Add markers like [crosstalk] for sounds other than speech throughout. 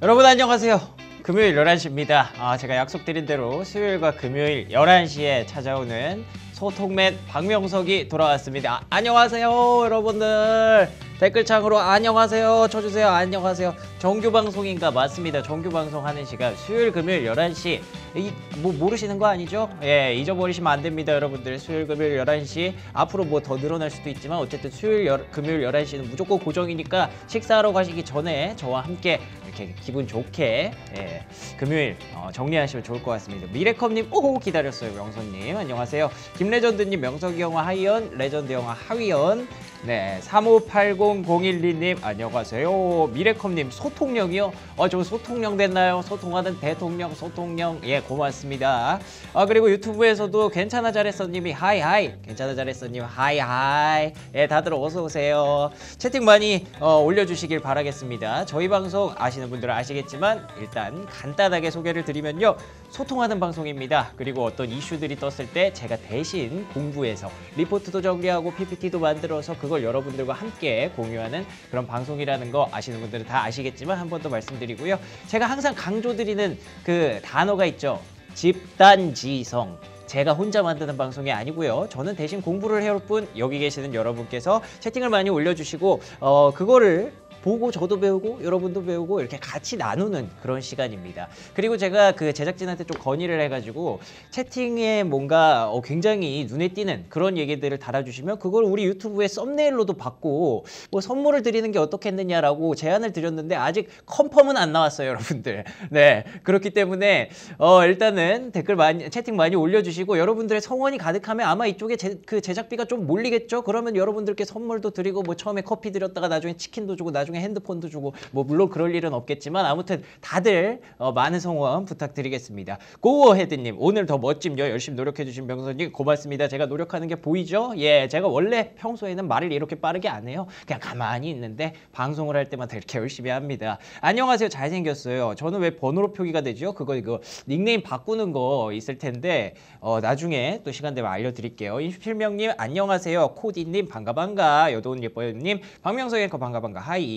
여러분 안녕하세요 금요일 11시입니다 아, 제가 약속드린 대로 수요일과 금요일 11시에 찾아오는 소통맨 박명석이 돌아왔습니다. 안녕하세요 여러분들 댓글창으로 안녕하세요 쳐주세요 안녕하세요 정규방송인가 맞습니다 정규방송 하는 시간 수요일 금요일 11시 이, 뭐 모르시는 거 아니죠? 예 잊어버리시면 안 됩니다 여러분들 수요일 금요일 11시 앞으로 뭐 더 늘어날 수도 있지만 어쨌든 수요일 여, 금요일 11시는 무조건 고정이니까 식사하러 가시기 전에 저와 함께 이렇게 기분 좋게 예, 금요일 어, 정리하시면 좋을 것 같습니다 미래컵님 오호 기다렸어요 명선님 안녕하세요 김 김레전드님, 명석이 영화 하위연, 레전드 영화 하위연 네, 3580012님 안녕하세요. 미래컴님 소통령이요? 어, 저 소통령 됐나요? 소통하는 대통령 소통령 예 고맙습니다. 아 그리고 유튜브에서도 괜찮아 잘했어님이 하이 하이 괜찮아 잘했어님 하이 하이 예 다들 어서 오세요. 채팅 많이 어, 올려주시길 바라겠습니다. 저희 방송 아시는 분들은 아시겠지만 일단 간단하게 소개를 드리면요 소통하는 방송입니다. 그리고 어떤 이슈들이 떴을 때 제가 대신 공부해서 리포트도 정리하고 PPT도 만들어서 그 그걸 여러분들과 함께 공유하는 그런 방송이라는 거 아시는 분들은 다 아시겠지만 한 번 더 말씀드리고요. 제가 항상 강조드리는 그 단어가 있죠. 집단지성. 제가 혼자 만드는 방송이 아니고요. 저는 대신 공부를 해올 뿐 여기 계시는 여러분께서 채팅을 많이 올려주시고 어 그거를 보고 저도 배우고 여러분도 배우고 이렇게 같이 나누는 그런 시간입니다. 그리고 제가 그 제작진한테 좀 건의를 해가지고 채팅에 뭔가 어 굉장히 눈에 띄는 그런 얘기들을 달아주시면 그걸 우리 유튜브의 썸네일로도 받고 뭐 선물을 드리는 게 어떻겠느냐라고 제안을 드렸는데 아직 컨펌은 안 나왔어요, 여러분들. [laughs] 네. 그렇기 때문에 어 일단은 댓글 많이 채팅 많이 올려주시고 여러분들의 성원이 가득하면 아마 이쪽에 제, 그 제작비가 좀 몰리겠죠. 그러면 여러분들께 선물도 드리고 뭐 처음에 커피 드렸다가 나중에 치킨도 주고 나중에 통해 핸드폰도 주고 뭐 물론 그럴 일은 없겠지만 아무튼 다들 어, 많은 성원 부탁드리겠습니다. 고어헤드님 오늘 더 멋짐요 열심히 노력해주신 병선님 고맙습니다. 제가 노력하는 게 보이죠? 예 제가 원래 평소에는 말을 이렇게 빠르게 안 해요. 그냥 가만히 있는데 방송을 할 때마다 이렇게 열심히 합니다. 안녕하세요 잘생겼어요. 저는 왜 번호로 표기가 되죠? 그거 이거 그 닉네임 바꾸는 거 있을 텐데 어, 나중에 또 시간 되면 알려드릴게요. 인슈필명님 안녕하세요. 코디님 반가 반가 여도운 예뻐요님 박명석 앵커 반가 반가 하이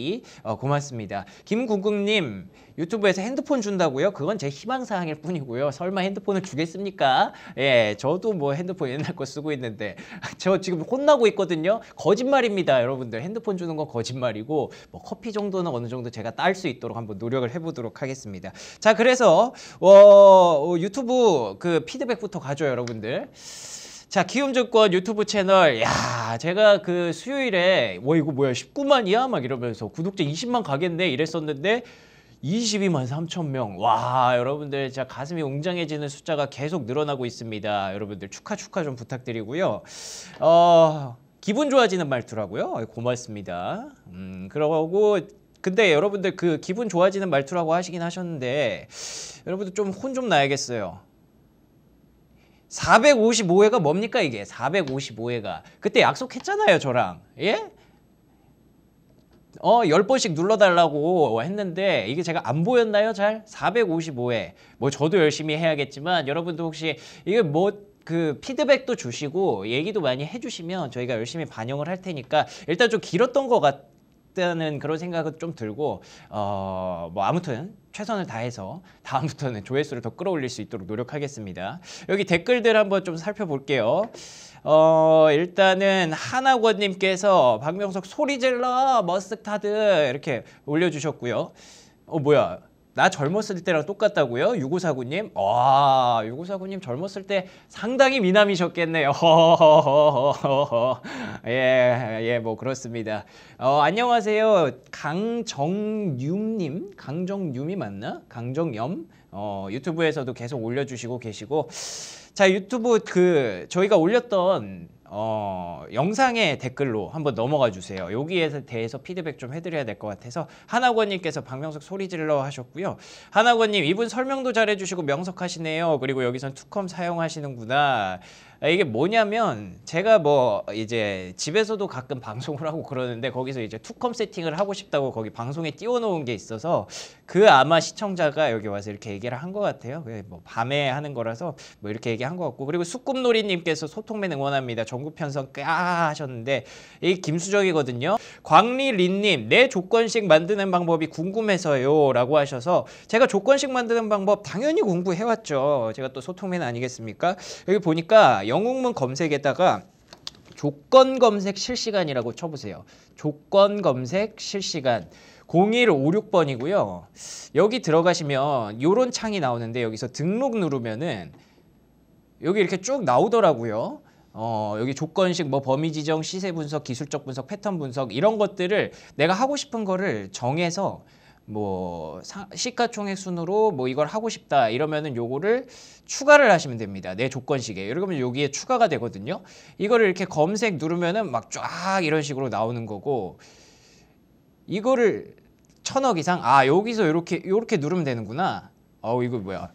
어, 고맙습니다. 김구국님 유튜브에서 핸드폰 준다고요? 그건 제 희망사항일 뿐이고요. 설마 핸드폰을 주겠습니까? 예, 저도 뭐 핸드폰 옛날 거 쓰고 있는데 [laughs] 저 지금 혼나고 있거든요. 거짓말입니다, 여러분들. 핸드폰 주는 건 거짓말이고 뭐 커피 정도는 어느 정도 제가 딸 수 있도록 한번 노력을 해보도록 하겠습니다. 자, 그래서 어, 어 유튜브 그 피드백부터 가죠, 여러분들. 자, 기음증권 유튜브 채널. 야, 제가 그 수요일에 뭐 이거 뭐야 19만이야 막 이러면서 구독자 20만 가겠네 이랬었는데 22만 3천 명. 와, 여러분들 진짜 가슴이 웅장해지는 숫자가 계속 늘어나고 있습니다. 여러분들 축하 축하 좀 부탁드리고요. 어, 기분 좋아지는 말투라고요. 고맙습니다. 음, 그러고 근데 여러분들 그 기분 좋아지는 말투라고 하시긴 하셨는데 여러분들 좀 혼좀 좀 나야겠어요. 455회가 뭡니까 이게? 455회가. 그때 약속했잖아요 저랑. 예? 어, 10번씩 눌러달라고 했는데 이게 제가 안 보였나요 잘? 455회. 뭐 저도 열심히 해야겠지만 여러분도 혹시 이게 뭐 그 피드백도 주시고 얘기도 많이 해주시면 저희가 열심히 반영을 할 테니까 일단 좀 길었던 것 같아요. 싶다는 그런 생각은 좀 들고 어뭐 아무튼 최선을 다해서 다음부터는 조회수를 더 끌어올릴 수 있도록 노력하겠습니다. 여기 댓글들 한번 좀 살펴볼게요. 어 일단은 하나권님께서 박명석 소리 질러 머스타드 이렇게 올려주셨고요. 어 뭐야 나 젊었을 때랑 똑같다고요? 6549님? 와, 6549님 젊었을 때 상당히 미남이셨겠네요. [laughs] 예, 예, 뭐 그렇습니다. 어, 안녕하세요. 강정윤님강정윤이 맞나? 강정염? 어, 유튜브에서도 계속 올려주시고 계시고. 자, 유튜브 그, 저희가 올렸던 어, 영상의 댓글로 한번 넘어가 주세요. 여기에 대해서 피드백 좀 해드려야 될 것 같아서 하나권님께서 박명석 소리 질러 하셨고요. 하나권님 이분 설명도 잘해주시고 명석하시네요. 그리고 여기선 투컴 사용하시는구나. 아, 이게 뭐냐면 제가 뭐 이제 집에서도 가끔 [laughs] 방송을 하고 그러는데 거기서 이제 투컴 세팅을 하고 싶다고 거기 방송에 띄워놓은 게 있어서 그 아마 시청자가 여기 와서 이렇게 얘기를 한 것 같아요. 예, 뭐 밤에 하는 거라서 뭐 이렇게 얘기한 것 같고 그리고 수꿈놀이님께서 소통맨 응원합니다. 전국 편성 까 아, 하셨는데 이 김수정이거든요. 광리린님 내 조건식 만드는 방법이 궁금해서요라고 하셔서 제가 조건식 만드는 방법 당연히 공부해왔죠. 제가 또 소통맨 아니겠습니까? 여기 보니까 영웅문 검색에다가 조건 검색 실시간이라고 쳐보세요. 조건 검색 실시간 0156번이고요. 여기 들어가시면 요런 창이 나오는데 여기서 등록 누르면은 여기 이렇게 쭉 나오더라고요. 어, 여기 조건식, 뭐 범위 지정, 시세 분석, 기술적 분석, 패턴 분석 이런 것들을 내가 하고 싶은 거를 정해서 뭐 시가총액 순으로 뭐 이걸 하고 싶다 이러면은 요거를 추가를 하시면 됩니다. 내 조건식에. 여러분 여기에 추가가 되거든요. 이거를 이렇게 검색 누르면은 막 쫙 이런 식으로 나오는 거고 이거를 천억 이상 아 여기서 이렇게 요렇게 누르면 되는구나. 어우 이거 뭐야?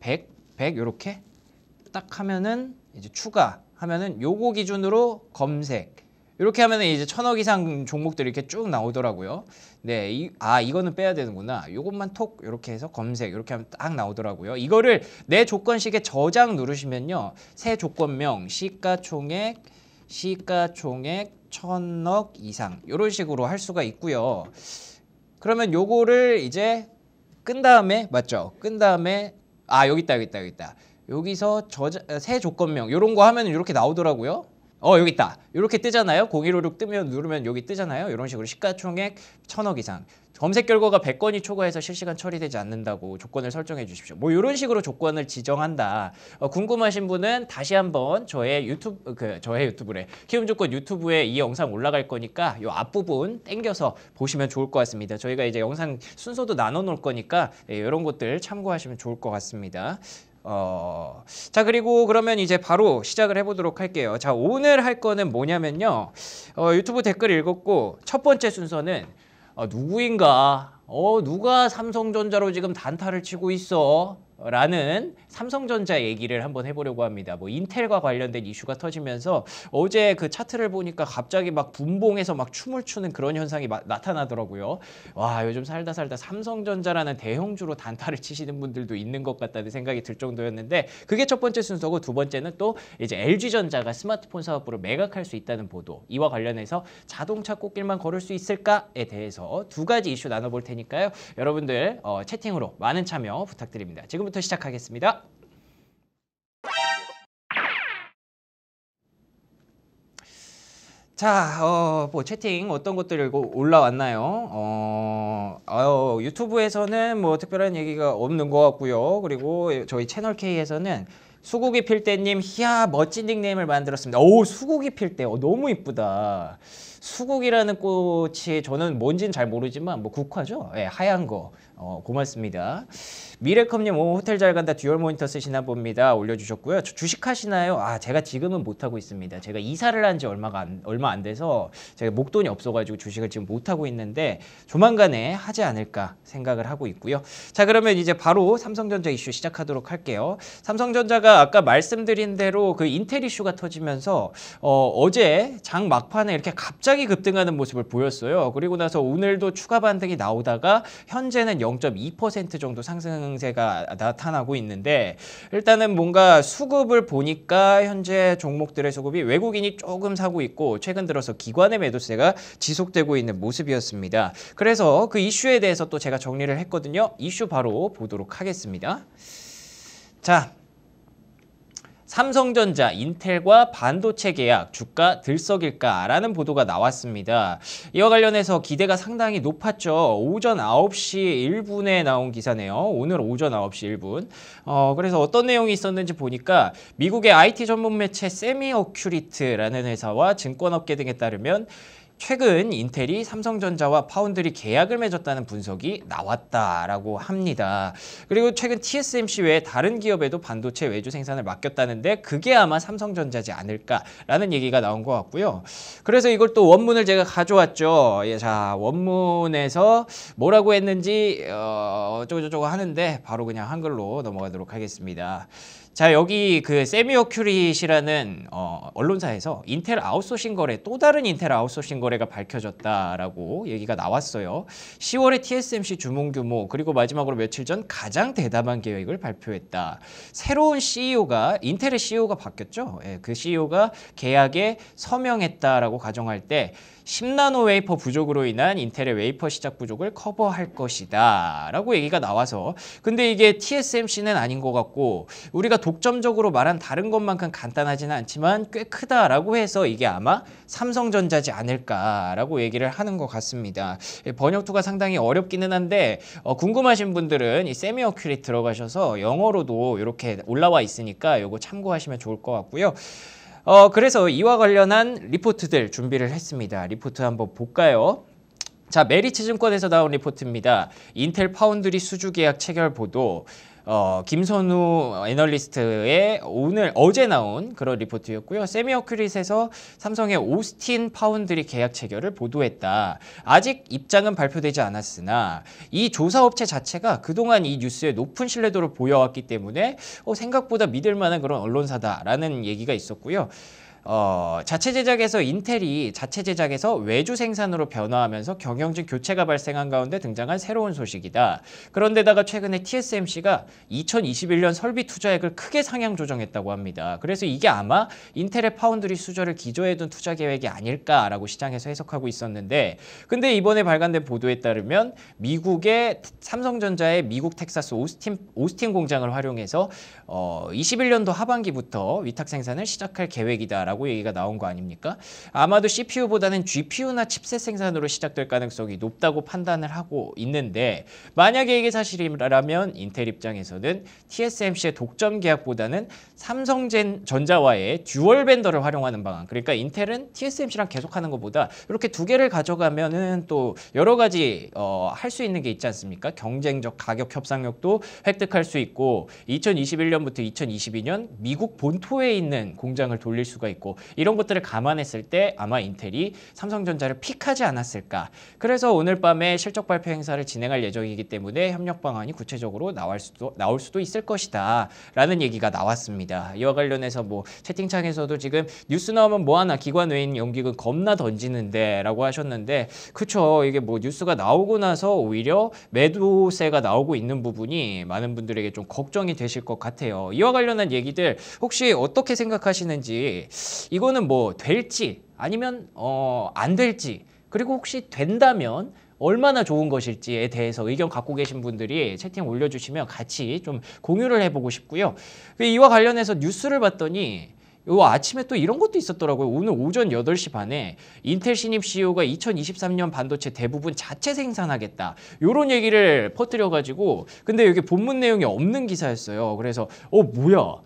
100 100이렇게딱 하면은 이제 추가 하면은 요거 기준으로 검색 이렇게 하면 이제 천억 이상 종목들이 이렇게 쭉 나오더라고요. 네, 이, 아 이거는 빼야 되는구나. 이것만 톡 이렇게 해서 검색 이렇게 하면 딱 나오더라고요. 이거를 내 조건식에 저장 누르시면요, 새 조건명, 시가총액, 시가총액 천억 이상 이런 식으로 할 수가 있고요. 그러면 요거를 이제 끈 다음에 맞죠? 끈 다음에 아 여기 있다 여기 있다 여기 있다. 여기서 저새 조건명 이런 거 하면 이렇게 나오더라고요. 어 여기 있다 이렇게 뜨잖아요 0156 뜨면 누르면 여기 뜨잖아요 이런 식으로 시가총액 천억 이상 검색 결과가 100건이 초과해서 실시간 처리되지 않는다고 조건을 설정해 주십시오 뭐 이런 식으로 조건을 지정한다 어, 궁금하신 분은 다시 한번 저의 유튜브 그 저의 유튜브래 키움조건 유튜브에 이 영상 올라갈 거니까 이 앞부분 땡겨서 보시면 좋을 것 같습니다 저희가 이제 영상 순서도 나눠 놓을 거니까 예, 이런 것들 참고하시면 좋을 것 같습니다 어, 자 그리고 그러면 이제 바로 시작을 해보도록 할게요. 자 오늘 할 거는 뭐냐면요. 어, 유튜브 댓글 읽었고 첫 번째 순서는 어, 누구인가? 어 누가 삼성전자로 지금 단타를 치고 있어? 라는 삼성전자 얘기를 한번 해보려고 합니다. 뭐 인텔과 관련된 이슈가 터지면서 어제 그 차트를 보니까 갑자기 막 분봉해서 막 춤을 추는 그런 현상이 마, 나타나더라고요. 와 요즘 살다 살다 삼성전자라는 대형주로 단타를 치시는 분들도 있는 것 같다는 생각이 들 정도였는데 그게 첫 번째 순서고 두 번째는 또 이제 LG전자가 스마트폰 사업부를 매각할 수 있다는 보도 이와 관련해서 자동차 꽃길만 걸을 수 있을까에 대해서 두 가지 이슈 나눠볼 테니까요. 여러분들 어, 채팅으로 많은 참여 부탁드립니다. 지금부터 문장부터 시작하겠습니다. 자, 어, 뭐 채팅 어떤 것들이 올라왔나요? 어, 어, 유튜브에서는 뭐 특별한 얘기가 없는 것 같고요. 그리고 저희 채널 K에서는 수국이 필때님, 희야 멋진 닉네임을 만들었습니다. 오, 수국이 필때, 어, 너무 이쁘다. 수국이라는 꽃이 저는 뭔진 잘 모르지만 뭐 국화죠. 예, 하얀 거. 어, 고맙습니다. 미래컴님 오 호텔 잘 간다 듀얼 모니터 쓰시나 봅니다. 올려주셨고요. 주식 하시나요? 아 제가 지금은 못하고 있습니다. 제가 이사를 한 지얼마 안, 얼마 안 돼서 제가 목돈이 없어가지고 주식을 지금 못하고 있는데 조만간에 하지 않을까 생각을 하고 있고요. 자 그러면 이제 바로 삼성전자 이슈 시작하도록 할게요. 삼성전자가 아까 말씀드린 대로 그 인텔 이슈가 터지면서 어, 어제 장 막판에 이렇게 갑자기 갑자기 급등하는 모습을 보였어요. 그리고 나서 오늘도 추가 반등이 나오다가 현재는 0.2% 정도 상승세가 나타나고 있는데 일단은 뭔가 수급을 보니까 현재 종목들의 수급이 외국인이 조금 사고 있고 최근 들어서 기관의 매도세가 지속되고 있는 모습이었습니다. 그래서 그 이슈에 대해서 또 제가 정리를 했거든요. 이슈 바로 보도록 하겠습니다. 자, 삼성전자, 인텔과 반도체 계약, 주가 들썩일까라는 보도가 나왔습니다. 이와 관련해서 기대가 상당히 높았죠. 오전 9시 1분에 나온 기사네요. 오늘 오전 9시 1분. 어, 그래서 어떤 내용이 있었는지 보니까 미국의 IT 전문 매체 세미어큐리트라는 회사와 증권업계 등에 따르면 최근 인텔이 삼성전자와 파운드리 계약을 맺었다는 분석이 나왔다라고 합니다. 그리고 최근 TSMC 외 다른 기업에도 반도체 외주 생산을 맡겼다는데 그게 아마 삼성전자지 않을까라는 얘기가 나온 것 같고요. 그래서 이걸 또 원문을 제가 가져왔죠. 예, 자 원문에서 뭐라고 했는지 어, 어쩌고저쩌고 하는데 바로 그냥 한글로 넘어가도록 하겠습니다. 자 여기 그 세미어 큐릿이라는 어, 언론사에서 인텔 아웃소싱 거래 또 다른 인텔 아웃소싱 거래가 밝혀졌다라고 얘기가 나왔어요. 10월에 TSMC 주문 규모 그리고 마지막으로 며칠 전 가장 대담한 계획을 발표했다. 새로운 CEO가 인텔의 CEO가 바뀌었죠. 예, 그 CEO가 계약에 서명했다라고 가정할 때 10나노 웨이퍼 부족으로 인한 인텔의 웨이퍼 시작 부족을 커버할 것이다 라고 얘기가 나와서 근데 이게 TSMC는 아닌 것 같고 우리가 독점적으로 말한 다른 것만큼 간단하지는 않지만 꽤 크다라고 해서 이게 아마 삼성전자지 않을까라고 얘기를 하는 것 같습니다 예, 번역투가 상당히 어렵기는 한데 어, 궁금하신 분들은 이 세미 어큐리 들어가셔서 영어로도 이렇게 올라와 있으니까 이거 참고하시면 좋을 것 같고요 어, 그래서 이와 관련한 리포트들 준비를 했습니다. 리포트 한번 볼까요? 자, 메리츠 증권에서 나온 리포트입니다. 인텔 파운드리 수주 계약 체결 보도. 어, 김선우 애널리스트의 오늘 어제 나온 그런 리포트였고요. 세미어큐릿에서 삼성의 오스틴 파운드리 계약 체결을 보도했다. 아직 입장은 발표되지 않았으나 이 조사업체 자체가 그동안 이 뉴스에 높은 신뢰도를 보여왔기 때문에 어, 생각보다 믿을 만한 그런 언론사다라는 얘기가 있었고요. 어, 자체 제작에서 인텔이 자체 제작에서 외주 생산으로 변화하면서 경영진 교체가 발생한 가운데 등장한 새로운 소식이다. 그런데다가 최근에 TSMC가 2021년 설비 투자액을 크게 상향 조정했다고 합니다. 그래서 이게 아마 인텔의 파운드리 수저를 기조해둔 투자 계획이 아닐까라고 시장에서 해석하고 있었는데 근데 이번에 발간된 보도에 따르면 미국의 삼성전자의 미국 텍사스 오스틴, 오스틴 공장을 활용해서 어, 21년도 하반기부터 위탁 생산을 시작할 계획이다라고 라고 얘기가 나온 거 아닙니까? 아마도 CPU보다는 GPU나 칩셋 생산으로 시작될 가능성이 높다고 판단을 하고 있는데 만약에 이게 사실이라면 인텔 입장에서는 TSMC의 독점 계약보다는 삼성젠 전자와의 듀얼 벤더를 활용하는 방안 그러니까 인텔은 TSMC랑 계속하는 것보다 이렇게 두 개를 가져가면은 또 여러 가지 어, 할수 있는 게 있지 않습니까? 경쟁적 가격 협상력도 획득할 수 있고 2021년부터 2022년 미국 본토에 있는 공장을 돌릴 수가 있고 있고 이런 것들을 감안했을 때 아마 인텔이 삼성전자를 픽하지 않았을까. 그래서 오늘 밤에 실적 발표 행사를 진행할 예정이기 때문에 협력 방안이 구체적으로 나올 수도 나올 수도 있을 것이다. 라는 얘기가 나왔습니다. 이와 관련해서 뭐 채팅창에서도 지금 뉴스 나오면 뭐 하나 기관 외인 연기금 겁나 던지는데 라고 하셨는데 그쵸 이게 뭐 뉴스가 나오고 나서 오히려 매도세가 나오고 있는 부분이 많은 분들에게 좀 걱정이 되실 것 같아요. 이와 관련한 얘기들 혹시 어떻게 생각하시는지 이거는 뭐 될지 아니면 어, 안 될지 그리고 혹시 된다면 얼마나 좋은 것일지에 대해서 의견 갖고 계신 분들이 채팅 올려주시면 같이 좀 공유를 해보고 싶고요. 그 이와 관련해서 뉴스를 봤더니 요 아침에 또 이런 것도 있었더라고요. 오늘 오전 8시 반에 인텔 신입 CEO가 2023년 반도체 대부분 자체 생산하겠다. 요런 얘기를 퍼뜨려가지고 근데 여기 본문 내용이 없는 기사였어요. 그래서 어 뭐야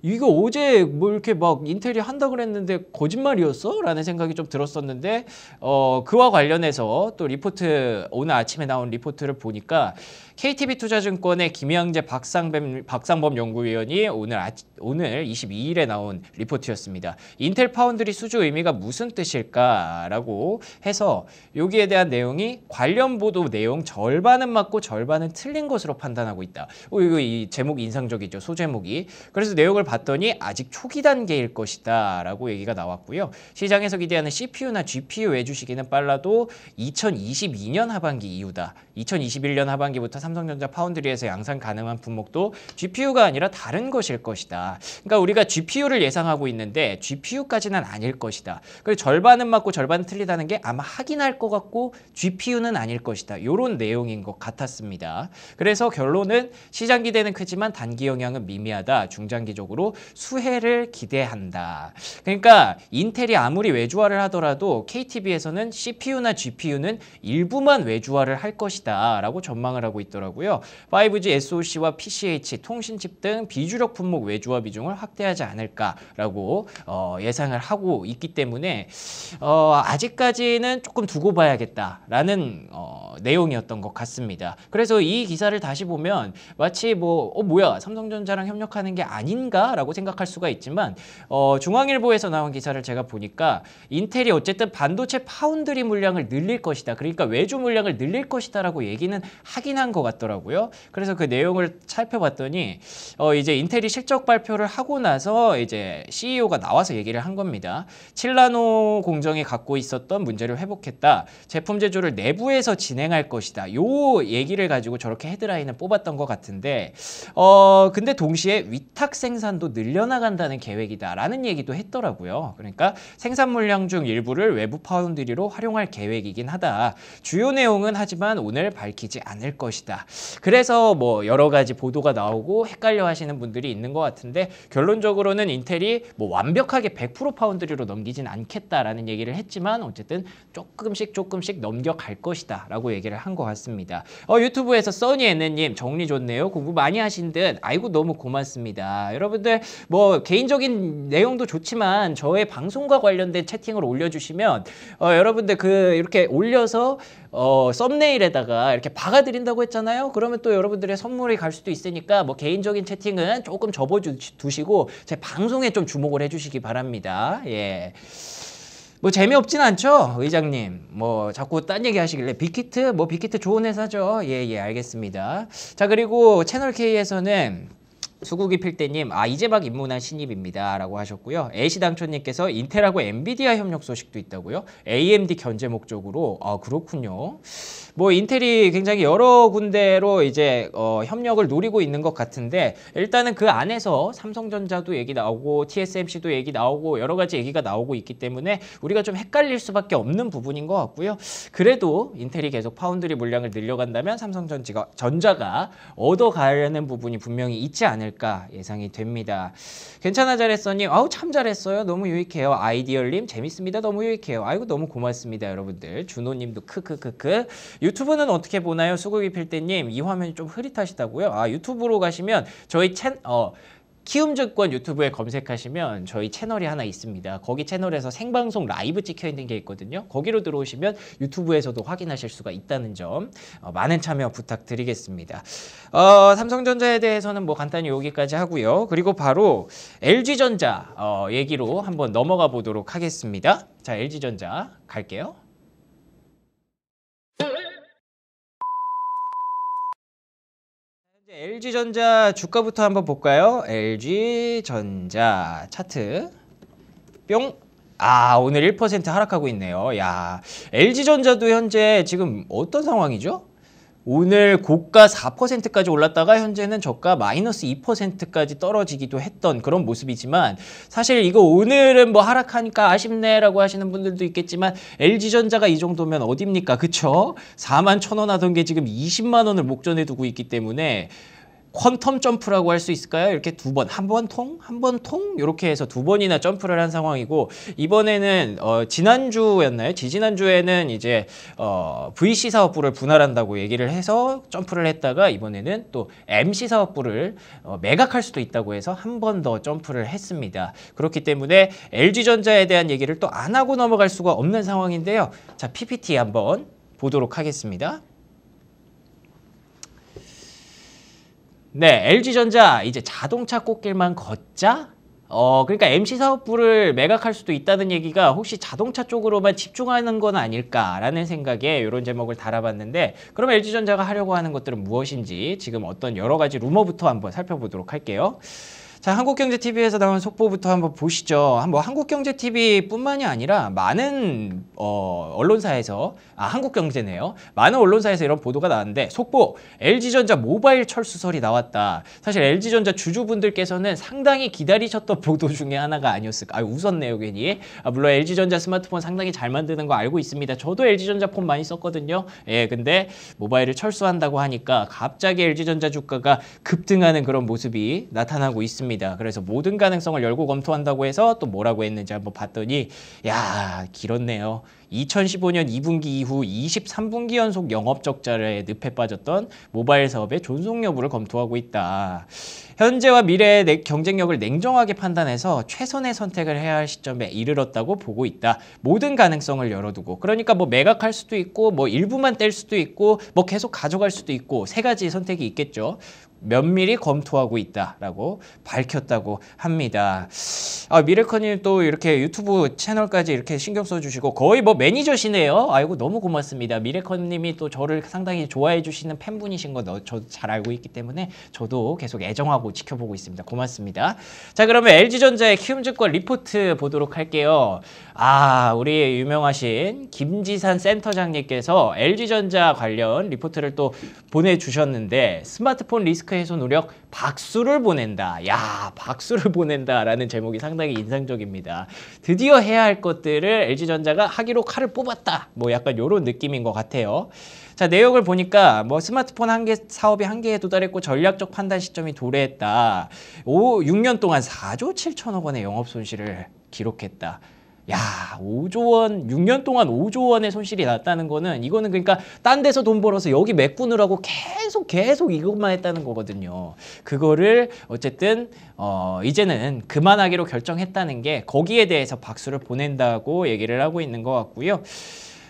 이, 거 어제 뭐 이렇게 막 인텔이 한다 그랬는데 거짓말이었어? 라는 생각이 좀 들었었는데 어, 그와 관련해서 또 리포트 오늘 아침에 나온 리포트를 보니까 KTB 투자증권의 김양재 박상범, 박상범 연구위원이 오늘 아, 오늘 22일에 나온 리포트였습니다. 인텔 파운드리 수주 의미가 무슨 뜻일까라고 해서 여기에 대한 내용이 관련 보도 내용 절반은 맞고 절반은 틀린 것으로 판단하고 있다. 어, 이거 이 제목 인상적이죠. 소제목이. 그래서 그래서 내용을 봤더니 아직 초기 단계일 것이다 라고 얘기가 나왔고요. 시장에서 기대하는 CPU나 GPU 외주시기는 빨라도 2022년 하반기 이후다. 2021년 하반기부터 삼성전자 파운드리에서 양산 가능한 품목도 GPU가 아니라 다른 것일 것이다. 그러니까 우리가 GPU를 예상하고 있는데 GPU까지는 아닐 것이다. 그리고 절반은 맞고 절반은 틀리다는 게 아마 확인할 것 같고 GPU는 아닐 것이다. 이런 내용인 것 같았습니다. 그래서 결론은 시장 기대는 크지만 단기 영향은 미미하다. 중장기적으로 수혜를 기대한다. 그러니까 인텔이 아무리 외주화를 하더라도 KTB에서는 CPU나 GPU는 일부만 외주화를 할 것이다. 것이다라고 전망을 하고 있더라고요. 5G SoC와 PCH, 통신칩 등 비주력 품목 외주화 비중을 확대하지 않을까라고 어, 예상을 하고 있기 때문에 어, 아직까지는 조금 두고 봐야겠다라는 어, 내용이었던 것 같습니다. 그래서 이 기사를 다시 보면 마치 뭐 어, 뭐야 삼성전자랑 협력하는 게 아닌가라고 생각할 수가 있지만 어, 중앙일보에서 나온 기사를 제가 보니까 인텔이 어쨌든 반도체 파운드리 물량을 늘릴 것이다. 그러니까 외주 물량을 늘릴 것이다라고 거라고 얘기는 하긴 한 것 같더라고요. 그래서 그 내용을 살펴봤더니 어 이제 인텔이 실적 발표를 하고 나서 이제 CEO가 나와서 얘기를 한 겁니다. 칠라노 공정이 갖고 있었던 문제를 회복했다. 제품 제조를 내부에서 진행할 것이다. 요 얘기를 가지고 저렇게 헤드라인을 뽑았던 것 같은데 어 근데 동시에 위탁 생산도 늘려나간다는 계획이다라는 얘기도 했더라고요. 그러니까 생산 물량 중 일부를 외부 파운드리로 활용할 계획이긴 하다. 주요 내용은 하지만 오늘 진상을 밝히지 않을 것이다. 그래서 뭐 여러 가지 보도가 나오고 헷갈려 하시는 분들이 있는 것 같은데 결론적으로는 인텔이 뭐 완벽하게 100% 파운드리로 넘기진 않겠다라는 얘기를 했지만 어쨌든 조금씩 조금씩 넘겨갈 것이다 라고 얘기를 한 것 같습니다. 어, 유튜브에서 써니 애네님 정리 좋네요. 공부 많이 하신 듯 아이고 너무 고맙습니다. 여러분들 뭐 개인적인 내용도 좋지만 저의 방송과 관련된 채팅을 올려주시면 어, 여러분들 그 이렇게 올려서 어, 썸네일에다가 이렇게 박아드린다고 했잖아요. 그러면 또 여러분들의 선물이 갈 수도 있으니까 뭐 개인적인 채팅은 조금 접어두시고 제 방송에 좀 주목을 해주시기 바랍니다. 예. 뭐 재미없진 않죠 의장님 뭐 자꾸 딴 얘기 하시길래 빅히트 뭐 빅히트 좋은 회사죠 예예 예, 알겠습니다 자 그리고 채널K에서는 수국이필때님아 이제 막 입문한 신입입니다 라고 하셨고요 A시당초님께서 인텔하고 엔비디아 협력 소식도 있다고요 AMD 견제 목적으로 아 그렇군요 뭐 인텔이 굉장히 여러 군데로 이제 어, 협력을 노리고 있는 것 같은데 일단은 그 안에서 삼성전자도 얘기 나오고 TSMC도 얘기 나오고 여러 가지 얘기가 나오고 있기 때문에 우리가 좀 헷갈릴 수밖에 없는 부분인 것 같고요 그래도 인텔이 계속 파운드리 물량을 늘려간다면 삼성전자가 얻어가려는 부분이 분명히 있지 않을 않을까 예상이 됩니다. 괜찮아 잘했어님 아우 참 잘했어요. 너무 유익해요. 아이디얼님 재밌습니다. 너무 유익해요. 아이고 너무 고맙습니다 여러분들. 준호님도 크크크크. 유튜브는 어떻게 보나요? 수고기 필때님 이 화면이 좀 흐릿하시다고요? 아 유튜브로 가시면 저희 챈 어. 키움조권 유튜브에 검색하시면 저희 채널이 하나 있습니다. 거기 채널에서 생방송 라이브 찍혀 있는 게 있거든요. 거기로 들어오시면 유튜브에서도 확인하실 수가 있다는 점 어, 많은 참여 부탁드리겠습니다. 어, 삼성전자에 대해서는 뭐 간단히 여기까지 하고요. 그리고 바로 LG전자 어, 얘기로 한번 넘어가 보도록 하겠습니다. 자, LG전자 갈게요. LG전자 주가부터 한번 볼까요? LG전자 차트 뿅! 아 오늘 1% 하락하고 있네요. 야 LG전자도 현재 지금 어떤 상황이죠? 오늘 고가 4%까지 올랐다가 현재는 저가 마이너스 2%까지 떨어지기도 했던 그런 모습이지만 사실 이거 오늘은 뭐 하락하니까 아쉽네라고 하시는 분들도 있겠지만 LG전자가 이 정도면 어딥니까? 그쵸? 4만 천 원 하던 게 지금 20만 원을 목전에 두고 있기 때문에 퀀텀 점프라고 할 수 있을까요? 이렇게 두 번, 한 번 통, 한 번통 이렇게 해서 두 번이나 점프를 한 상황이고 이번에는 어, 지난주였나요? 지지난주에는 이제 어, VC 사업부를 분할한다고 얘기를 해서 점프를 했다가 이번에는 또 MC 사업부를 어, 매각할 수도 있다고 해서 한 번 더 점프를 했습니다. 그렇기 때문에 LG전자에 대한 얘기를 또 안 하고 넘어갈 수가 없는 상황인데요. 자, PPT 한번 보도록 하겠습니다. 네, LG전자 이제 자동차 꽃길만 걷자? 어, 그러니까 MC 사업부를 매각할 수도 있다는 얘기가 혹시 자동차 쪽으로만 집중하는 건 아닐까라는 생각에 이런 제목을 달아봤는데 그럼 LG전자가 하려고 하는 것들은 무엇인지 지금 어떤 여러 가지 루머부터 한번 살펴보도록 할게요. 자, 한국경제TV에서 나온 속보부터 한번 보시죠. 뭐 한국경제TV뿐만이 아니라 많은 어, 언론사에서 아 한국경제네요. 많은 언론사에서 이런 보도가 나왔는데 속보 LG전자 모바일 철수설이 나왔다. 사실 LG전자 주주분들께서는 상당히 기다리셨던 [laughs] 보도 중에 하나가 아니었을까. 아, 웃었네요 괜히. 아, 물론 LG전자 스마트폰 상당히 잘 만드는 거 알고 있습니다. 저도 LG전자 폰 많이 썼거든요. 예, 근데 모바일을 철수한다고 하니까 갑자기 LG전자 주가가 급등하는 그런 모습이 나타나고 있습니다. 합니다. 그래서 모든 가능성을 열고 검토한다고 해서 또 뭐라고 했는지 한번 봤더니 야 길었네요. 2015년 2분기 이후 23분기 연속 영업적자에 늪에 빠졌던 모바일 사업의 존속 여부를 검토하고 있다. 현재와 미래의 경쟁력을 냉정하게 판단해서 최선의 선택을 해야 할 시점에 이르렀다고 보고 있다. 모든 가능성을 열어두고 그러니까 뭐 매각할 수도 있고 뭐 일부만 뗄 수도 있고 뭐 계속 가져갈 수도 있고 세 가지 선택이 있겠죠. 면밀히 검토하고 있다라고 밝혔다고 합니다. 아, 미래커님 또 이렇게 유튜브 채널까지 이렇게 신경 써주시고 거의 뭐 매니저시네요. 아이고 너무 고맙습니다. 미래컴님이 또 저를 상당히 좋아해 주시는 팬분이신 거저잘 알고 있기 때문에 저도 계속 애정하고 지켜보고 있습니다. 고맙습니다. 자 그러면 LG전자의 키움증권 리포트 보도록 할게요. 아 우리 유명하신 김지산 센터장님께서 LG전자 관련 리포트를 또 보내주셨는데 스마트폰 리스크 해소 노력 박수를 보낸다. 야 박수를 보낸다라는 제목이 상당히 인상적입니다. 드디어 해야 할 것들을 LG전자가 하기로 칼을 뽑았다. 뭐 약간 요런 느낌인 것 같아요. 자, 내역을 보니까 뭐 스마트폰 한 개 사업이 한 개에 도달했고 전략적 판단 시점이 도래했다. 오, 6년 동안 4조 7천억 원의 영업 손실을 기록했다. 야, 5조 원, 6년 동안 5조 원의 손실이 났다는 거는 이거는 그러니까 딴 데서 돈 벌어서 여기 메꾸느라고 계속 계속 이것만 했다는 거거든요. 그거를 어쨌든 어, 이제는 그만하기로 결정했다는 게 거기에 대해서 박수를 보낸다고 얘기를 하고 있는 것 같고요.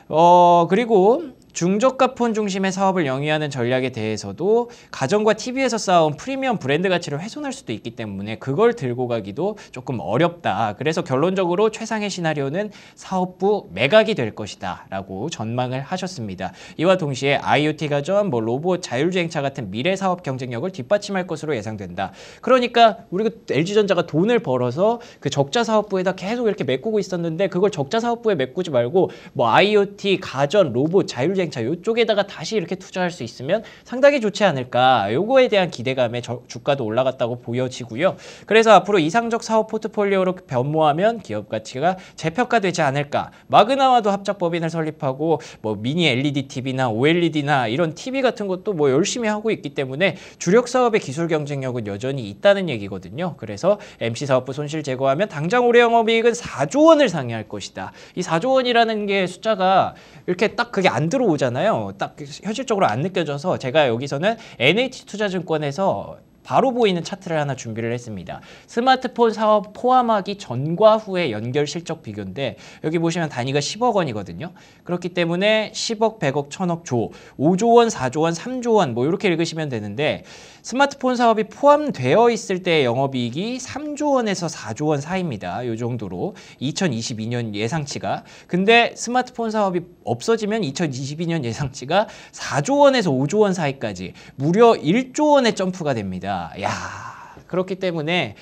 어, 그리고 중저가폰 중심의 사업을 영위하는 전략에 대해서도 가전과 TV에서 쌓아온 프리미엄 브랜드 가치를 훼손할 수도 있기 때문에 그걸 들고 가기도 조금 어렵다. 그래서 결론적으로 최상의 시나리오는 사업부 매각이 될 것이다 라고 전망을 하셨습니다. 이와 동시에 IoT 가전, 뭐 로봇, 자율주행차 같은 미래 사업 경쟁력을 뒷받침할 것으로 예상된다. 그러니까 우리가 그 LG전자가 돈을 벌어서 그 적자 사업부에다 계속 이렇게 메꾸고 있었는데 그걸 적자 사업부에 메꾸지 말고 뭐 IoT, 가전, 로봇, 자율주행 차 경쟁차 이쪽에다가 다시 이렇게 투자할 수 있으면 상당히 좋지 않을까 요거에 대한 기대감에 저, 주가도 올라갔다고 보여지고요. 그래서 앞으로 이상적 사업 포트폴리오로 변모하면 기업 가치가 재평가되지 않을까 마그나와도 합작법인을 설립하고 뭐 미니 LED TV나 OLED나 이런 TV 같은 것도 뭐 열심히 하고 있기 때문에 주력 사업의 기술 경쟁력은 여전히 있다는 얘기거든요. 그래서 MC 사업부 손실 제거하면 당장 올해 영업이익은 4조 원을 상회할 것이다. 이 4조 원이라는 게 숫자가 이렇게 딱 그게 안 들어오 오잖아요. 딱 현실적으로 안 느껴져서 제가 여기서는 NH투자증권에서 바로 보이는 차트를 하나 준비를 했습니다. 스마트폰 사업 포함하기 전과 후의 연결 실적 비교인데 여기 보시면 단위가 10억 원이거든요. 그렇기 때문에 10억, 100억, 1000억, 조, 5조 원, 4조 원, 3조 원 뭐 이렇게 읽으시면 되는데 스마트폰 사업이 포함되어 있을 때 영업이익이 3조 원에서 4조 원 사이입니다. 이 정도로 2022년 예상치가 근데 스마트폰 사업이 없어지면 2022년 예상치가 4조 원에서 5조 원 사이까지 무려 1조 원의 점프가 됩니다. 있니다야 그렇기 때문에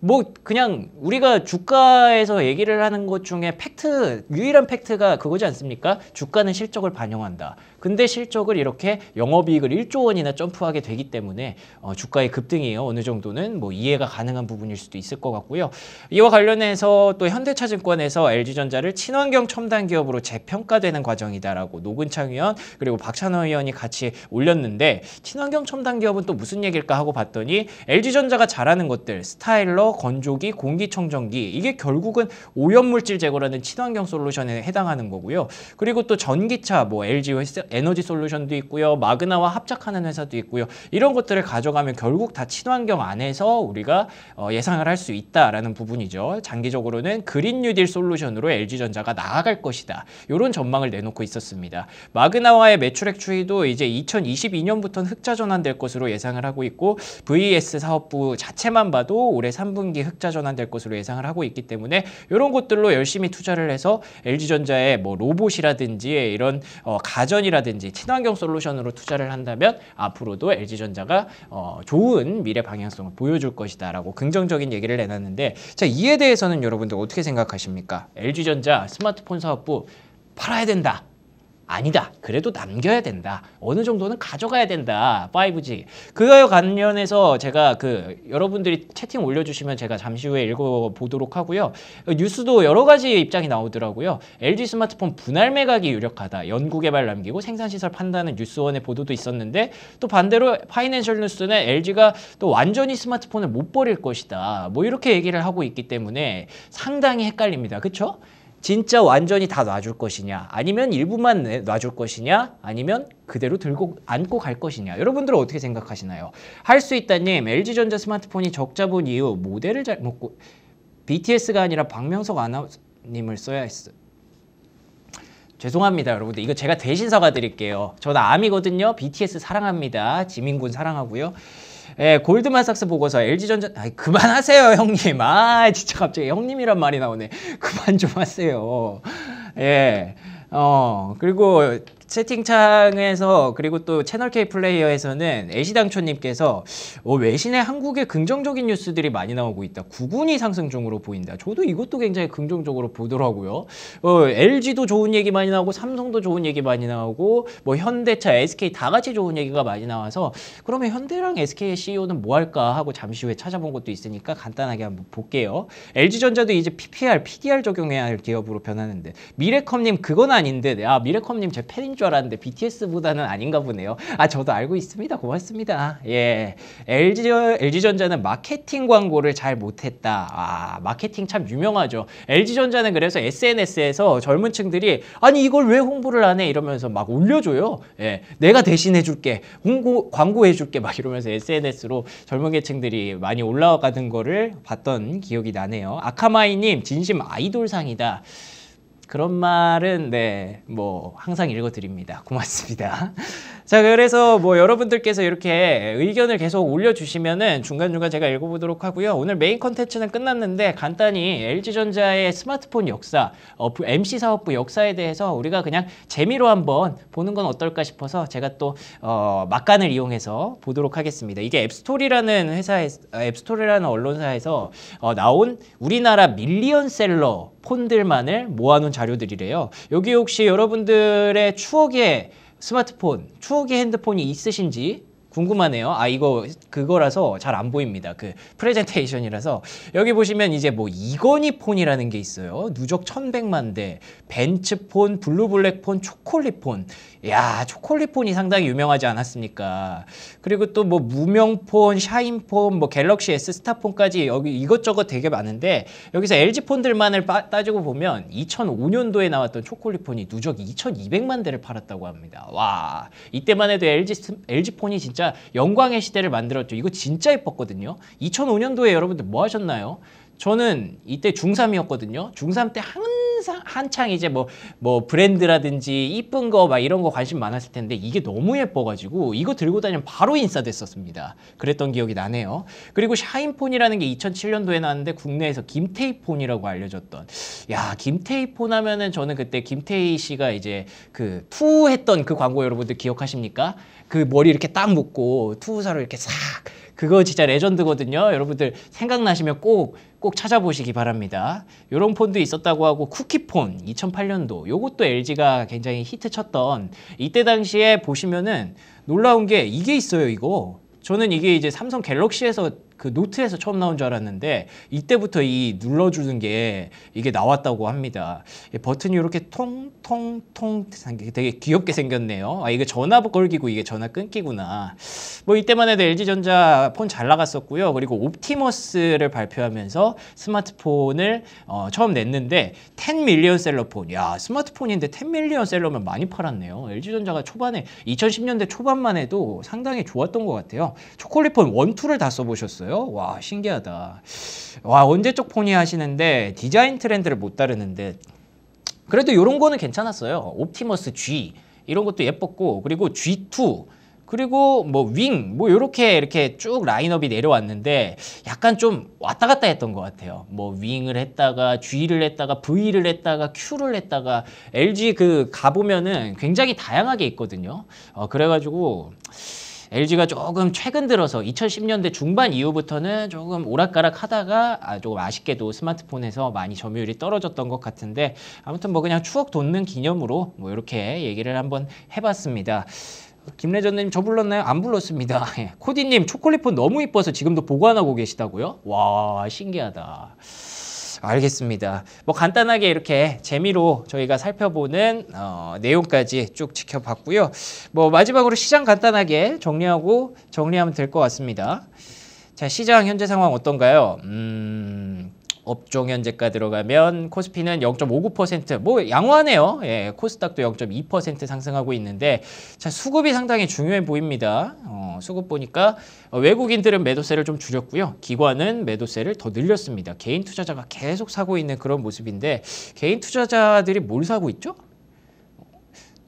뭐 그냥 우리가 주가에서 얘기를 하는 것 중에 팩트 유일한 팩트가 그거지 않습니까? 주가는 실적을 반영한다. 근데 실적을 이렇게 영업이익을 1조 원이나 점프하게 되기 때문에 어, 주가의 급등이에요. 어느 정도는 뭐 이해가 가능한 부분일 수도 있을 것 같고요. 이와 관련해서 또 현대차증권에서 LG전자를 친환경 첨단 기업으로 재평가되는 과정이다라고 노근창 의원 그리고 박찬호 의원이 같이 올렸는데 친환경 첨단 기업은 또 무슨 얘길까 하고 봤더니 LG전자가 잘하는 것들 스타일러, 건조기, 공기청정기 이게 결국은 오염물질 제거라는 친환경 솔루션에 해당하는 거고요. 그리고 또 전기차 뭐 LG 에너지 솔루션도 있고요. 마그나와 합작하는 회사도 있고요. 이런 것들을 가져가면 결국 다 친환경 안에서 우리가 어, 예상을 할 수 있다라는 부분이죠. 장기적으로는 그린 뉴딜 솔루션으로 LG전자가 나아갈 것이다. 이런 전망을 내놓고 있었습니다. 마그나와의 매출액 추이도 이제 2022년부터는 흑자 전환될 것으로 예상을 하고 있고 VS 사업부 자체만 봐도 올해 3분기 흑자 전환될 것으로 예상을 하고 있기 때문에 이런 것들로 열심히 투자를 해서 LG전자의 뭐 로봇이라든지 이런 어, 가전이라 셀이라든지 친환경 솔루션으로 투자를 한다면 앞으로도 LG전자가 어, 좋은 미래 방향성을 보여줄 것이다 라고 긍정적인 얘기를 내놨는데 자 이에 대해서는 여러분들 어떻게 생각하십니까? LG전자 스마트폰 사업부 팔아야 된다. 아니다. 그래도 남겨야 된다. 어느 정도는 가져가야 된다. 5G. 그거에 관련해서 제가 그 여러분들이 채팅 올려주시면 제가 잠시 후에 읽어보도록 하고요. 어, 뉴스도 여러 가지 입장이 나오더라고요. LG 스마트폰 분할 매각이 유력하다. 연구개발 남기고 생산시설 판다는 뉴스원의 보도도 있었는데 또 반대로 파이낸셜 뉴스는 LG가 또 완전히 스마트폰을 못 버릴 것이다. 뭐 이렇게 얘기를 하고 있기 때문에 상당히 헷갈립니다. 그렇죠? 진짜 완전히 다 놔줄 것이냐 아니면 일부만 놔줄 것이냐 아니면 그대로 들고 안고 갈 것이냐 여러분들은 어떻게 생각하시나요? 할 수 있다님 LG전자 스마트폰이 적자본 이후 모델을 잘 먹고 BTS가 아니라 박명석 아나님을 운서 써야 했어 죄송합니다 여러분들 이거 제가 대신 사과드릴게요 저는 암이거든요 BTS 사랑합니다 지민군 사랑하고요 예, 골드만삭스 보고서 LG전자 아 그만하세요 형님 아 진짜 갑자기 형님이란 말이 나오네 그만 좀 하세요 예. 어 그리고 채팅창에서 그리고 또 채널 K 플레이어에서는 애시당초님께서 어, 외신에 한국의 긍정적인 뉴스들이 많이 나오고 있다. 구군이 상승 중으로 보인다. 저도 이것도 굉장히 긍정적으로 보더라고요. 어, LG도 좋은 얘기 많이 나오고 삼성도 좋은 얘기 많이 나오고 뭐 현대차, SK 다 같이 좋은 얘기가 많이 나와서 그러면 현대랑 SK의 CEO는 뭐 할까 하고 잠시 후에 찾아본 것도 있으니까 간단하게 한번 볼게요. LG전자도 이제 PPR, PDR 적용해야 할 기업으로 변하는데 미래컴님 그건 아닌데 아 미래컴님 제 팬인 줄 알았는데 BTS보다는 아닌가 보네요. 아 저도 알고 있습니다. 고맙습니다. 예, LG, LG전자는 마케팅 광고를 잘 못했다. 아 마케팅 참 유명하죠. LG전자는 그래서 SNS에서 젊은 층들이 아니 이걸 왜 홍보를 안 해? 이러면서 막 올려줘요. 예, 내가 대신해줄게. 홍보, 광고해줄게. 막 이러면서 SNS로 젊은 계층들이 많이 올라가는 거를 봤던 기억이 나네요. 아카마이님 진심 아이돌상이다. 그런 말은 네, 뭐 항상 읽어드립니다. 고맙습니다. 자 그래서 뭐 여러분들께서 이렇게 의견을 계속 올려주시면은 중간중간 제가 읽어보도록 하고요. 오늘 메인 컨텐츠는 끝났는데 간단히 LG전자의 스마트폰 역사, 어, MC 사업부 역사에 대해서 우리가 그냥 재미로 한번 보는 건 어떨까 싶어서 제가 또 어, 막간을 이용해서 보도록 하겠습니다. 이게 앱스토리라는 회사에 아, 앱스토리라는 언론사에서 어, 나온 우리나라 밀리언셀러 폰들만을 모아놓은 자료들이래요. 여기 혹시 여러분들의 추억에 스마트폰, 추억의 핸드폰이 있으신지 궁금하네요. 아 이거 그거라서 잘 안 보입니다. 그 프레젠테이션이라서 여기 보시면 이제 뭐 이건희 폰이라는 게 있어요. 누적 1,100만 대, 벤츠폰, 블루블랙폰, 초콜릿폰 야 초콜릿폰이 상당히 유명하지 않았습니까? 그리고 또 뭐 무명폰, 샤인폰, 뭐 갤럭시 S 스타폰까지 여기 이것저것 되게 많은데 여기서 LG 폰들만을 빠, 따지고 보면 2005년도에 나왔던 초콜릿폰이 누적이 2,200만 대를 팔았다고 합니다. 와 이때만 해도 LG LG 폰이 진짜 영광의 시대를 만들었죠. 이거 진짜 예뻤거든요. 2005년도에 여러분들 뭐 하셨나요? 저는 이때 중3이었거든요. 중3 때 항상 한창 이제 뭐, 뭐 브랜드라든지 이쁜 거 막 이런 거 관심 많았을 텐데 이게 너무 예뻐가지고 이거 들고 다니면 바로 인싸됐었습니다. 그랬던 기억이 나네요. 그리고 샤인폰이라는 게 2007년도에 나왔는데 국내에서 김태희폰이라고 알려졌던 야 김태희폰 하면은 저는 그때 김태희 씨가 이제 그투 했던 그 광고 여러분들 기억하십니까? 그 머리 이렇게 딱 묶고 투우사로 이렇게 싹 그거 진짜 레전드거든요. 여러분들 생각나시면 꼭 꼭 찾아보시기 바랍니다. 요런 폰도 있었다고 하고 쿠키폰 2008년도 요것도 LG가 굉장히 히트 쳤던 이때 당시에 보시면은 놀라운 게 이게 있어요 이거 저는 이게 이제 삼성 갤럭시에서 그 노트에서 처음 나온 줄 알았는데 이때부터 이 눌러주는 게 이게 나왔다고 합니다. 버튼이 이렇게 통통통 되게 귀엽게 생겼네요. 아이거 전화 부 걸기고 이게 전화 끊기구나. 뭐 이때만 해도 LG전자 폰 잘 나갔었고요. 그리고 옵티머스를 발표하면서 스마트폰을 어, 처음 냈는데 10 밀리언 셀러폰. 야 스마트폰인데 10 밀리언 셀러면 많이 팔았네요. LG전자가 초반에 2010년대 초반만 해도 상당히 좋았던 것 같아요. 초콜릿폰 원투를 다 써보셨어요? 있어요? 와 신기하다. 와 언제적 폰이 하시는데 디자인 트렌드를 못 따르는 데 그래도 이런 거는 괜찮았어요. 옵티머스 G 이런 것도 예뻤고 그리고 G2 그리고 뭐 윙 뭐 이렇게 뭐 이렇게 쭉 라인업이 내려왔는데 약간 좀 왔다 갔다 했던 것 같아요. 뭐 윙을 했다가 G를 했다가 V를 했다가 Q를 했다가 LG 그 가보면은 굉장히 다양하게 있거든요. 어, 그래가지고 LG가 조금 최근 들어서 2010년대 중반 이후부터는 조금 오락가락 하다가 아, 조금 아쉽게도 스마트폰에서 많이 점유율이 떨어졌던 것 같은데 아무튼 뭐 그냥 추억 돋는 기념으로 뭐 이렇게 얘기를 한번 해봤습니다. 김래전님 저 불렀나요? 안 불렀습니다. [laughs] 예. 코디님 초콜릿폰 너무 이뻐서 지금도 보관하고 계시다고요? 와 신기하다. 어, 알겠습니다. 뭐 간단하게 이렇게 재미로 저희가 살펴보는 어, 내용까지 쭉 지켜봤고요. 뭐 마지막으로 시장 간단하게 정리하고 정리하면 될 것 같습니다. 자, 시장 현재 상황 어떤가요? 음... 업종 현재가 들어가면 코스피는 0.59%뭐 양호하네요. 예, 코스닥도 0.2% 상승하고 있는데 자 수급이 상당히 중요해 보입니다. 어, 수급 보니까 외국인들은 매도세를 좀 줄였고요. 기관은 매도세를 더 늘렸습니다. 개인 투자자가 계속 사고 있는 그런 모습인데 개인 투자자들이 뭘 사고 있죠?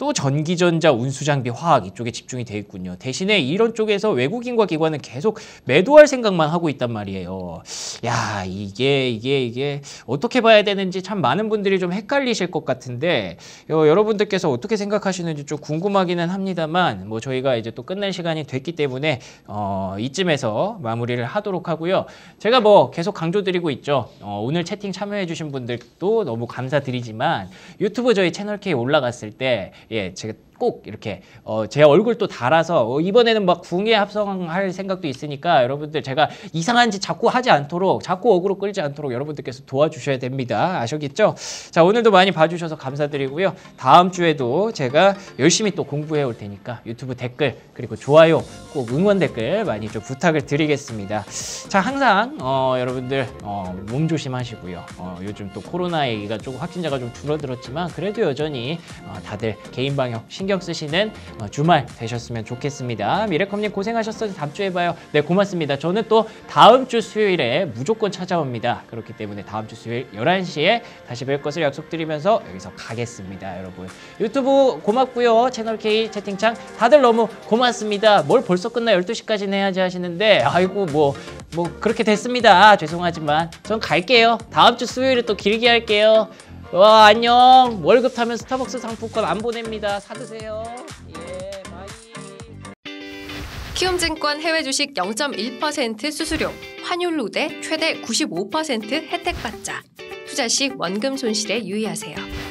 또 전기전자, 운수장비, 화학 이쪽에 집중이 돼 있군요. 대신에 이런 쪽에서 외국인과 기관은 계속 매도할 생각만 하고 있단 말이에요. 야 이게 이게 이게 어떻게 봐야 되는지 참 많은 분들이 좀 헷갈리실 것 같은데 요, 여러분들께서 어떻게 생각하시는지 좀 궁금하기는 합니다만 뭐 저희가 이제 또 끝날 시간이 됐기 때문에 어, 이쯤에서 마무리를 하도록 하고요. 제가 뭐 계속 강조드리고 있죠. 어, 오늘 채팅 참여해주신 분들도 너무 감사드리지만 유튜브 저희 채널 K 올라갔을 때 예, 제가 꼭 이렇게 어, 제 얼굴도 달아서 어, 이번에는 막 궁예 합성할 생각도 있으니까 여러분들 제가 이상한 짓 자꾸 하지 않도록 자꾸 억그로 끌지 않도록 여러분들께서 도와주셔야 됩니다. 아셨겠죠? 자 오늘도 많이 봐주셔서 감사드리고요. 다음 주에도 제가 열심히 또 공부해 올 테니까 유튜브 댓글 그리고 좋아요 꼭 응원 댓글 많이 좀 부탁을 드리겠습니다. 자 항상 어, 여러분들 어, 몸 조심하시고요. 어, 요즘 또 코로나 얘기가 조금 확진자가 좀 줄어들었지만 그래도 여전히 어, 다들 개인 방역 신경 신경 쓰시는 어, 주말 되셨으면 좋겠습니다. 미래컴님 고생하셨어요. 다음 주에 봐요. 네, 고맙습니다. 저는 또 다음 주 수요일에 무조건 찾아옵니다. 그렇기 때문에 다음 주 수요일 11시에 다시 뵐 것을 약속드리면서 여기서 가겠습니다. 여러분. 유튜브 고맙고요. 채널K 채팅창 다들 너무 고맙습니다. 뭘 벌써 끝나 12시까지는 해야지 하시는데 아이고 뭐뭐 뭐 그렇게 됐습니다. 아, 죄송하지만 전 갈게요. 다음 주 수요일에 또 길게 할게요. 와 안녕 월급 타면 스타벅스 상품권 안 보냅니다 사드세요 예 바이 키움증권 해외 주식 0.1% 수수료 환율 로대 최대 95% 혜택 받자 투자 시 원금 손실에 유의하세요.